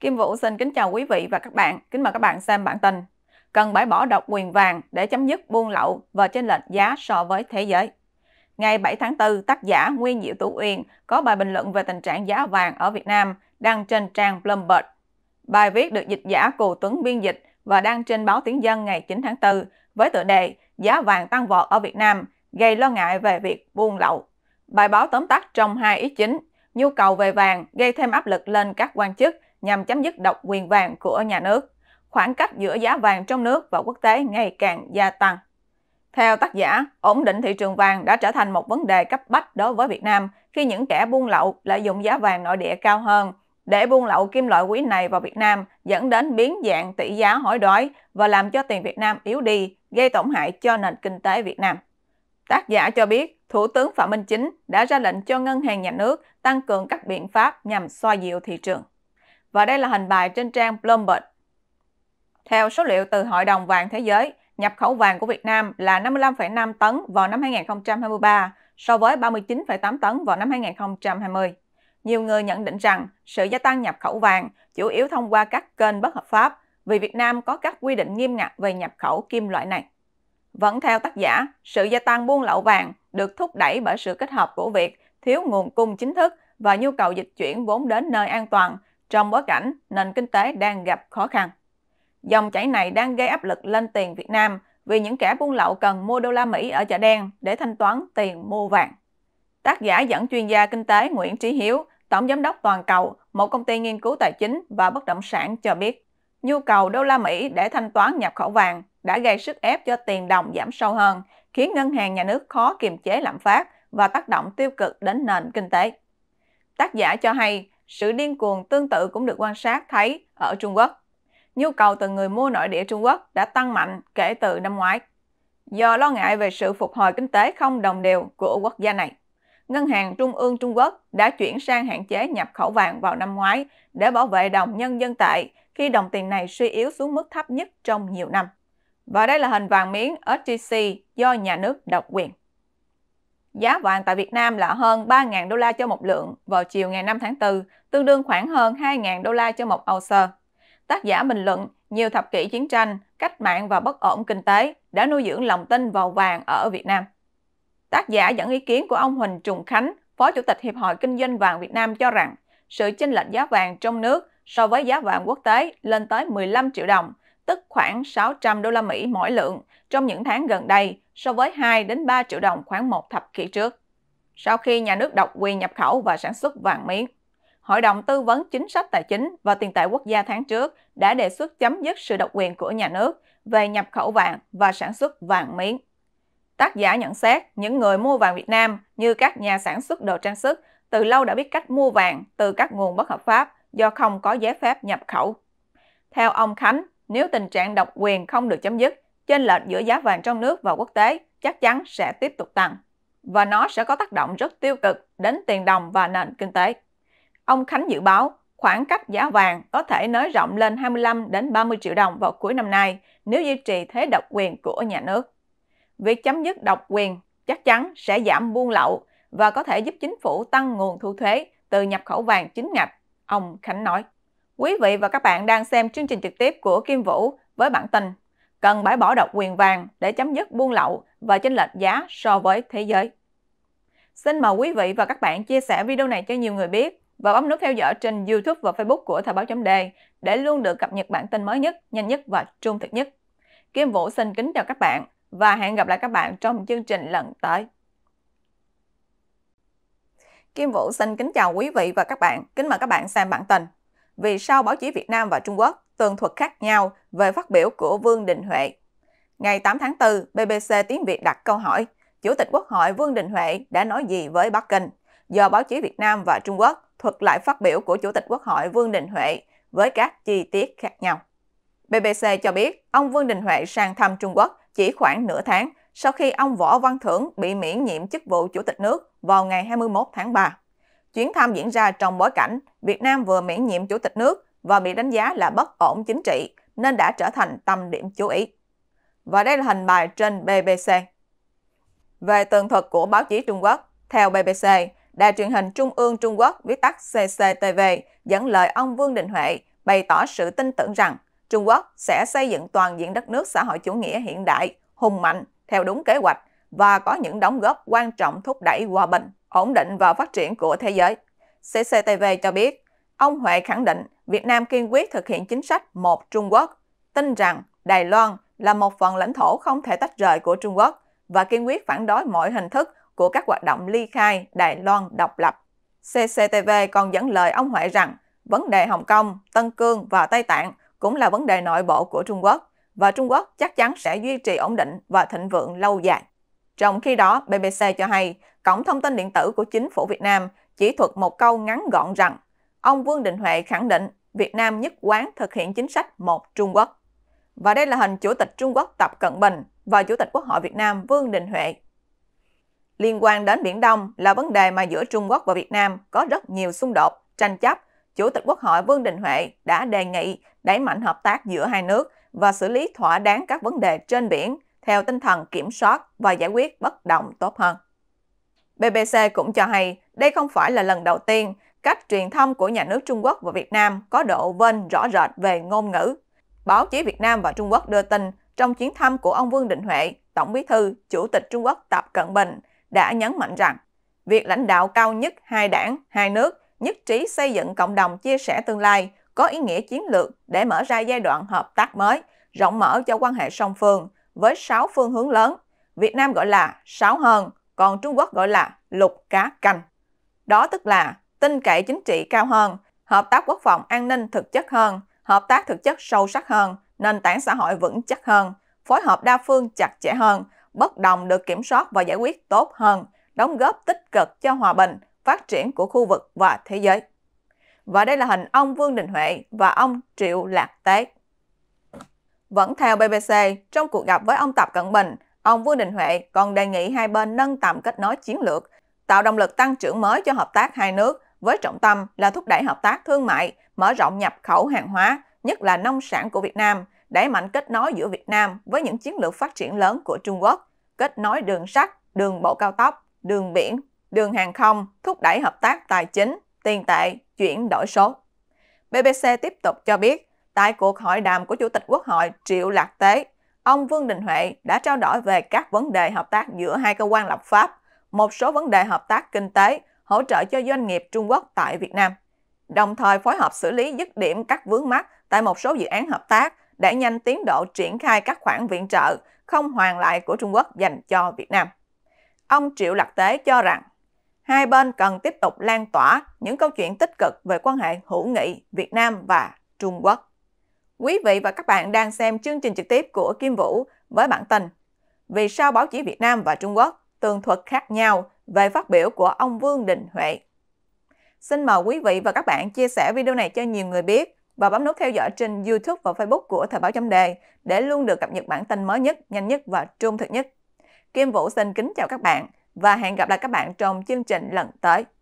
Kim Vũ xin kính chào quý vị và các bạn. Kính mời các bạn xem bản tin. Cần bãi bỏ độc quyền vàng để chấm dứt buôn lậu và trên lệch giá so với thế giới. Ngày 7 tháng 4, tác giả Nguyên Diệu Tú Uyên có bài bình luận về tình trạng giá vàng ở Việt Nam đăng trên trang Bloomberg. Bài viết được dịch giả Cù Tuấn biên dịch và đăng trên báo Tiếng Dân ngày 9 tháng 4 với tựa đề Giá vàng tăng vọt ở Việt Nam gây lo ngại về việc buôn lậu. Bài báo tóm tắt trong hai ý chính, nhu cầu về vàng gây thêm áp lực lên các quan chức nhằm chấm dứt độc quyền vàng của nhà nước. Khoảng cách giữa giá vàng trong nước và quốc tế ngày càng gia tăng. Theo tác giả, ổn định thị trường vàng đã trở thành một vấn đề cấp bách đối với Việt Nam khi những kẻ buôn lậu lợi dụng giá vàng nội địa cao hơn để buôn lậu kim loại quý này vào Việt Nam dẫn đến biến dạng tỷ giá hối đoái và làm cho tiền Việt Nam yếu đi, gây tổn hại cho nền kinh tế Việt Nam. Tác giả cho biết, Thủ tướng Phạm Minh Chính đã ra lệnh cho Ngân hàng Nhà nước tăng cường các biện pháp nhằm xoa dịu thị trường và đây là hình bài trên trang Bloomberg. Theo số liệu từ Hội đồng Vàng Thế giới, nhập khẩu vàng của Việt Nam là 55,5 tấn vào năm 2023 so với 39,8 tấn vào năm 2020. Nhiều người nhận định rằng sự gia tăng nhập khẩu vàng chủ yếu thông qua các kênh bất hợp pháp vì Việt Nam có các quy định nghiêm ngặt về nhập khẩu kim loại này. Vẫn theo tác giả, sự gia tăng buôn lậu vàng được thúc đẩy bởi sự kết hợp của việc thiếu nguồn cung chính thức và nhu cầu dịch chuyển vốn đến nơi an toàn trong bối cảnh nền kinh tế đang gặp khó khăn. Dòng chảy này đang gây áp lực lên tiền Việt Nam vì những kẻ buôn lậu cần mua đô la Mỹ ở chợ đen để thanh toán tiền mua vàng. Tác giả dẫn chuyên gia kinh tế Nguyễn Trí Hiếu, Tổng Giám đốc Toàn cầu, một công ty nghiên cứu tài chính và bất động sản cho biết, nhu cầu đô la Mỹ để thanh toán nhập khẩu vàng đã gây sức ép cho tiền đồng giảm sâu hơn, khiến ngân hàng nhà nước khó kiềm chế lạm phát và tác động tiêu cực đến nền kinh tế. Tác giả cho hay, sự điên cuồng tương tự cũng được quan sát thấy ở Trung Quốc. Nhu cầu từ người mua nội địa Trung Quốc đã tăng mạnh kể từ năm ngoái. Do lo ngại về sự phục hồi kinh tế không đồng đều của quốc gia này, Ngân hàng Trung ương Trung Quốc đã chuyển sang hạn chế nhập khẩu vàng vào năm ngoái để bảo vệ đồng nhân dân tệ khi đồng tiền này suy yếu xuống mức thấp nhất trong nhiều năm. Và đây là hình vàng miếng SJC do nhà nước độc quyền. Giá vàng tại Việt Nam là hơn 3.000 đô la cho một lượng vào chiều ngày 5 tháng 4, tương đương khoảng hơn 2.000 đô la cho một ounce. Tác giả bình luận nhiều thập kỷ chiến tranh, cách mạng và bất ổn kinh tế đã nuôi dưỡng lòng tin vào vàng ở Việt Nam. Tác giả dẫn ý kiến của ông Huỳnh Trùng Khánh, Phó Chủ tịch Hiệp hội Kinh doanh vàng Việt Nam cho rằng sự chênh lệch giá vàng trong nước so với giá vàng quốc tế lên tới 15 triệu đồng – tức khoảng 600 đô la Mỹ mỗi lượng trong những tháng gần đây so với 2 đến 3 triệu đồng khoảng một thập kỷ trước, sau khi nhà nước độc quyền nhập khẩu và sản xuất vàng miếng. Hội đồng tư vấn chính sách tài chính và tiền tệ quốc gia tháng trước đã đề xuất chấm dứt sự độc quyền của nhà nước về nhập khẩu vàng và sản xuất vàng miếng. Tác giả nhận xét những người mua vàng Việt Nam như các nhà sản xuất đồ trang sức từ lâu đã biết cách mua vàng từ các nguồn bất hợp pháp do không có giấy phép nhập khẩu. Theo ông Khánh, nếu tình trạng độc quyền không được chấm dứt, chênh lệch giữa giá vàng trong nước và quốc tế chắc chắn sẽ tiếp tục tăng và nó sẽ có tác động rất tiêu cực đến tiền đồng và nền kinh tế. Ông Khánh dự báo khoảng cách giá vàng có thể nới rộng lên 25 đến 30 triệu đồng vào cuối năm nay nếu duy trì thế độc quyền của nhà nước. Việc chấm dứt độc quyền chắc chắn sẽ giảm buôn lậu và có thể giúp chính phủ tăng nguồn thu thuế từ nhập khẩu vàng chính ngạch, ông Khánh nói. Quý vị và các bạn đang xem chương trình trực tiếp của Kim Vũ với bản tin Cần bãi bỏ độc quyền vàng để chấm dứt buôn lậu và chênh lệch giá so với thế giới. Xin mời quý vị và các bạn chia sẻ video này cho nhiều người biết và bấm nút theo dõi trên YouTube và Facebook của Thời báo chấm đề để luôn được cập nhật bản tin mới nhất, nhanh nhất và trung thực nhất. Kim Vũ xin kính chào các bạn và hẹn gặp lại các bạn trong chương trình lần tới. Kim Vũ xin kính chào quý vị và các bạn. Kính mời các bạn xem bản tin vì sao báo chí Việt Nam và Trung Quốc tường thuật khác nhau về phát biểu của Vương Đình Huệ. Ngày 8 tháng 4, BBC Tiếng Việt đặt câu hỏi Chủ tịch Quốc hội Vương Đình Huệ đã nói gì với Bắc Kinh? Do báo chí Việt Nam và Trung Quốc thuật lại phát biểu của Chủ tịch Quốc hội Vương Đình Huệ với các chi tiết khác nhau. BBC cho biết ông Vương Đình Huệ sang thăm Trung Quốc chỉ khoảng nửa tháng sau khi ông Võ Văn Thưởng bị miễn nhiệm chức vụ Chủ tịch nước vào ngày 21 tháng 3. Chuyến thăm diễn ra trong bối cảnh Việt Nam vừa miễn nhiệm chủ tịch nước và bị đánh giá là bất ổn chính trị nên đã trở thành tâm điểm chú ý. Và đây là hình bài trên BBC. Về tường thuật của báo chí Trung Quốc, theo BBC, Đài truyền hình Trung ương Trung Quốc viết tắt CCTV dẫn lời ông Vương Đình Huệ bày tỏ sự tin tưởng rằng Trung Quốc sẽ xây dựng toàn diện đất nước xã hội chủ nghĩa hiện đại, hùng mạnh, theo đúng kế hoạch và có những đóng góp quan trọng thúc đẩy hòa bình ổn định và phát triển của thế giới. CCTV cho biết, ông Huệ khẳng định Việt Nam kiên quyết thực hiện chính sách một Trung Quốc, tin rằng Đài Loan là một phần lãnh thổ không thể tách rời của Trung Quốc và kiên quyết phản đối mọi hình thức của các hoạt động ly khai Đài Loan độc lập. CCTV còn dẫn lời ông Huệ rằng vấn đề Hồng Kông, Tân Cương và Tây Tạng cũng là vấn đề nội bộ của Trung Quốc và Trung Quốc chắc chắn sẽ duy trì ổn định và thịnh vượng lâu dài. Trong khi đó, BBC cho hay Cổng thông tin điện tử của chính phủ Việt Nam chỉ thuật một câu ngắn gọn rằng ông Vương Đình Huệ khẳng định Việt Nam nhất quán thực hiện chính sách một Trung Quốc. Và đây là hình Chủ tịch Trung Quốc Tập Cận Bình và Chủ tịch Quốc hội Việt Nam Vương Đình Huệ. Liên quan đến Biển Đông là vấn đề mà giữa Trung Quốc và Việt Nam có rất nhiều xung đột, tranh chấp. Chủ tịch Quốc hội Vương Đình Huệ đã đề nghị đẩy mạnh hợp tác giữa hai nước và xử lý thỏa đáng các vấn đề trên biển theo tinh thần kiểm soát và giải quyết bất đồng tốt hơn. BBC cũng cho hay đây không phải là lần đầu tiên cách truyền thông của nhà nước Trung Quốc và Việt Nam có độ vênh rõ rệt về ngôn ngữ. Báo chí Việt Nam và Trung Quốc đưa tin trong chuyến thăm của ông Vương Đình Huệ, Tổng bí thư, Chủ tịch Trung Quốc Tập Cận Bình đã nhấn mạnh rằng việc lãnh đạo cao nhất hai đảng, hai nước nhất trí xây dựng cộng đồng chia sẻ tương lai có ý nghĩa chiến lược để mở ra giai đoạn hợp tác mới, rộng mở cho quan hệ song phương với 6 phương hướng lớn. Việt Nam gọi là 6 hơn, còn Trung Quốc gọi là lục cá canh. Đó tức là tin cậy chính trị cao hơn, hợp tác quốc phòng an ninh thực chất hơn, hợp tác thực chất sâu sắc hơn, nền tảng xã hội vững chắc hơn, phối hợp đa phương chặt chẽ hơn, bất đồng được kiểm soát và giải quyết tốt hơn, đóng góp tích cực cho hòa bình, phát triển của khu vực và thế giới. Và đây là hình ông Vương Đình Huệ và ông Triệu Lạc Tế. Vẫn theo BBC, trong cuộc gặp với ông Tập Cận Bình, Ông Vương Đình Huệ còn đề nghị hai bên nâng tầm kết nối chiến lược, tạo động lực tăng trưởng mới cho hợp tác hai nước với trọng tâm là thúc đẩy hợp tác thương mại, mở rộng nhập khẩu hàng hóa, nhất là nông sản của Việt Nam, đẩy mạnh kết nối giữa Việt Nam với những chiến lược phát triển lớn của Trung Quốc, kết nối đường sắt, đường bộ cao tốc, đường biển, đường hàng không, thúc đẩy hợp tác tài chính, tiền tệ, chuyển đổi số. BBC tiếp tục cho biết, tại cuộc hội đàm của Chủ tịch Quốc hội Triệu Lạc Tế ông Vương Đình Huệ đã trao đổi về các vấn đề hợp tác giữa hai cơ quan lập pháp, một số vấn đề hợp tác kinh tế, hỗ trợ cho doanh nghiệp Trung Quốc tại Việt Nam, đồng thời phối hợp xử lý dứt điểm các vướng mắc tại một số dự án hợp tác để nhanh tiến độ triển khai các khoản viện trợ không hoàn lại của Trung Quốc dành cho Việt Nam. Ông Triệu Lạc Tế cho rằng, hai bên cần tiếp tục lan tỏa những câu chuyện tích cực về quan hệ hữu nghị Việt Nam và Trung Quốc. Quý vị và các bạn đang xem chương trình trực tiếp của Kim Vũ với bản tin Vì sao báo chí Việt Nam và Trung Quốc tường thuật khác nhau về phát biểu của ông Vương Đình Huệ. Xin mời quý vị và các bạn chia sẻ video này cho nhiều người biết và bấm nút theo dõi trên YouTube và Facebook của Thời báo chấm đề để luôn được cập nhật bản tin mới nhất, nhanh nhất và trung thực nhất. Kim Vũ xin kính chào các bạn và hẹn gặp lại các bạn trong chương trình lần tới.